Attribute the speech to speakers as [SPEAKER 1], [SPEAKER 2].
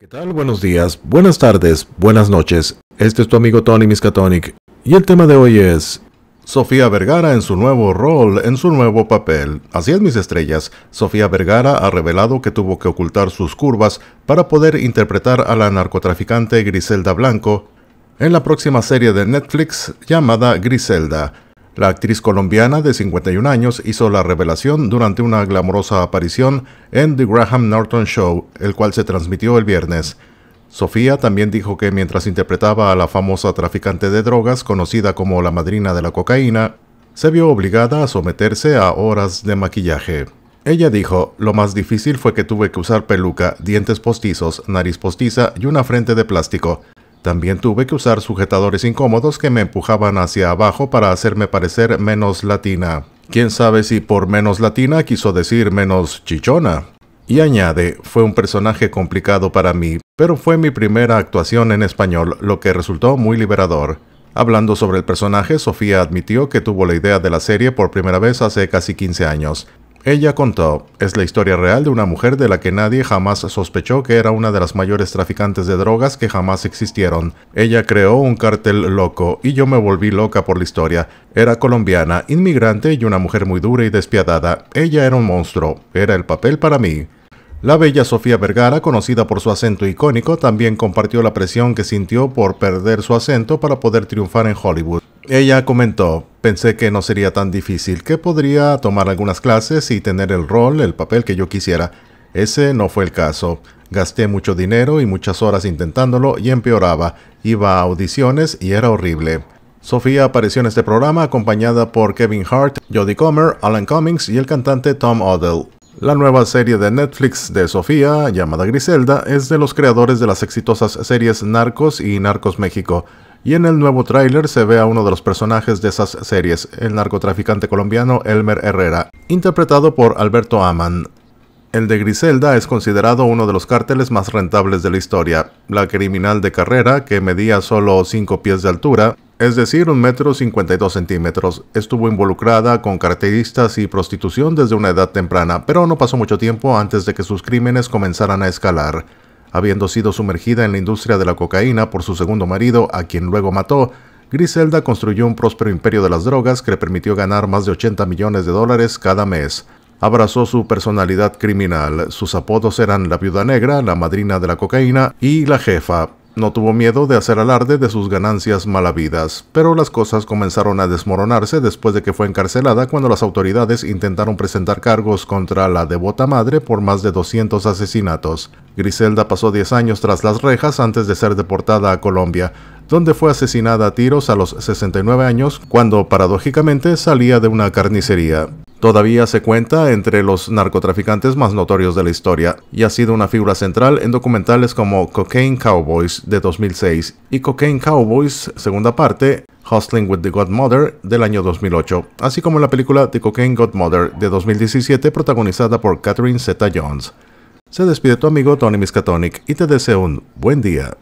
[SPEAKER 1] ¿Qué tal? Buenos días, buenas tardes, buenas noches. Este es tu amigo Tony Miskatonic y el tema de hoy es Sofía Vergara en su nuevo rol, en su nuevo papel. Así es, mis estrellas. Sofía Vergara ha revelado que tuvo que ocultar sus curvas para poder interpretar a la narcotraficante Griselda Blanco en la próxima serie de Netflix llamada Griselda. La actriz colombiana de 51 años hizo la revelación durante una glamorosa aparición en The Graham Norton Show, el cual se transmitió el viernes. Sofía también dijo que mientras interpretaba a la famosa traficante de drogas conocida como la madrina de la cocaína, se vio obligada a someterse a horas de maquillaje. Ella dijo, lo más difícil fue que tuve que usar peluca, dientes postizos, nariz postiza y una frente de plástico. También tuve que usar sujetadores incómodos que me empujaban hacia abajo para hacerme parecer menos latina. Quién sabe si por menos latina quiso decir menos chichona. Y añade, fue un personaje complicado para mí, pero fue mi primera actuación en español, lo que resultó muy liberador. Hablando sobre el personaje, Sofía admitió que tuvo la idea de la serie por primera vez hace casi 15 años. Ella contó, es la historia real de una mujer de la que nadie jamás sospechó que era una de las mayores traficantes de drogas que jamás existieron. Ella creó un cartel loco y yo me volví loca por la historia. Era colombiana, inmigrante y una mujer muy dura y despiadada. Ella era un monstruo, era el papel para mí. La bella Sofía Vergara, conocida por su acento icónico, también compartió la presión que sintió por perder su acento para poder triunfar en Hollywood. Ella comentó, pensé que no sería tan difícil, que podría tomar algunas clases y tener el rol, el papel que yo quisiera. Ese no fue el caso. Gasté mucho dinero y muchas horas intentándolo y empeoraba. Iba a audiciones y era horrible. Sofía apareció en este programa acompañada por Kevin Hart, Jodie Comer, Alan Cummings y el cantante Tom Odell. La nueva serie de Netflix de Sofía, llamada Griselda, es de los creadores de las exitosas series Narcos y Narcos México. Y en el nuevo tráiler se ve a uno de los personajes de esas series, el narcotraficante colombiano Elmer Herrera, interpretado por Alberto Aman. El de Griselda es considerado uno de los cárteles más rentables de la historia. La criminal de carrera, que medía solo 5 pies de altura, es decir, un metro 52 centímetros, estuvo involucrada con carteristas y prostitución desde una edad temprana, pero no pasó mucho tiempo antes de que sus crímenes comenzaran a escalar. Habiendo sido sumergida en la industria de la cocaína por su segundo marido, a quien luego mató, Griselda construyó un próspero imperio de las drogas que le permitió ganar más de 80 millones de dólares cada mes. Abrazó su personalidad criminal. Sus apodos eran la viuda negra, la madrina de la cocaína y la jefa. No tuvo miedo de hacer alarde de sus ganancias malavidas, pero las cosas comenzaron a desmoronarse después de que fue encarcelada cuando las autoridades intentaron presentar cargos contra la devota madre por más de 200 asesinatos. Griselda pasó 10 años tras las rejas antes de ser deportada a Colombia, donde fue asesinada a tiros a los 69 años cuando paradójicamente salía de una carnicería. Todavía se cuenta entre los narcotraficantes más notorios de la historia y ha sido una figura central en documentales como Cocaine Cowboys de 2006 y Cocaine Cowboys, segunda parte, Hustling with the Godmother del año 2008, así como en la película The Cocaine Godmother de 2017 protagonizada por Catherine Zeta-Jones. Se despide tu amigo Tony Miskatonic y te deseo un buen día.